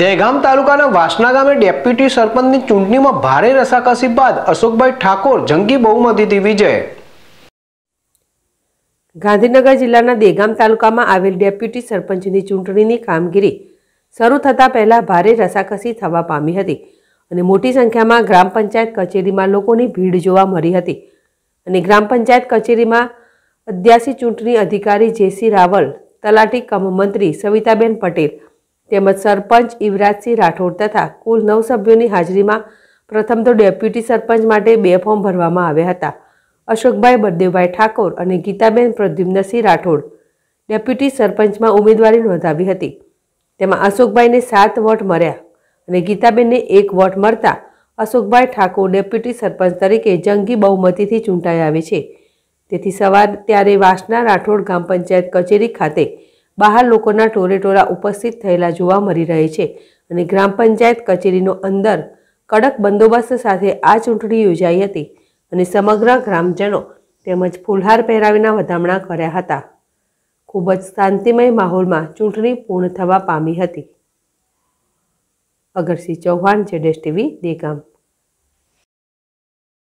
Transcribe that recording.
દહેગામ તાલુકાના વાસણા ગામે ડેપ્યુટી સરપંચની ચૂંટણીમાં ભારે રસાકસી બાદ અશોકભાઈ ઠાકોર જંગી બહુમતીથી વિજય ગાંધીનગર જિલ્લાના દેગામ તાલુકામાં આવેલ ડેપ્યુટી સરપંચની ચૂંટણીની કામગીરી શરૂ થતાં પહેલાં ભારે રસાકસી થવા પામી હતી અને મોટી સંખ્યામાં ગ્રામ પંચાયત કચેરીમાં લોકોની ભીડ જોવા મળી હતી અને ગ્રામ પંચાયત કચેરીમાં અદ્યાસી ચૂંટણી અધિકારી જેસી રાવલ તલાટી કમ મંત્રી સવિતાબેન પટેલ તેમજ સરપંચ યુવરાજસિંહ રાઠોડ તથા કુલ નવ સભ્યોની હાજરીમાં પ્રથમ તો ડેપ્યુટી સરપંચ માટે બે ફોર્મ ભરવામાં આવ્યા હતા અશોકભાઈ બળદેવભાઈ ઠાકોર અને ગીતાબેન પ્રદ્યુમ્નસિંહ રાઠોડ ડેપ્યુટી સરપંચમાં ઉમેદવારી નોંધાવી હતી તેમાં અશોકભાઈને સાત વોટ મળ્યા અને ગીતાબેનને એક વોટ મળતા અશોકભાઈ ઠાકોર ડેપ્યુટી સરપંચ તરીકે જંગી બહુમતીથી ચૂંટાઈ આવે છે તેથી સવાર ત્યારે વાસના રાઠોડ ગ્રામ પંચાયત કચેરી ખાતે બહાર લોકોના ટોરેટોરા ઉપસ્થિત થયેલા જોવા મળી રહે છે અને ગ્રામ પંચાયત કચેરીનો અંદર કડક બંદોબસ્ત સાથે આ ચૂંટણી યોજાઈ હતી અને સમગ્ર ગ્રામજનો તેમજ ફૂલહાર પહેરાવીના વધામણા કર્યા હતા ખૂબ જ શાંતિમય માહોલમાં ચૂંટણી પૂર્ણ થવા પામી હતી અગરસિંહ ચૌહાણ જેડેશ ટીવી દેગામ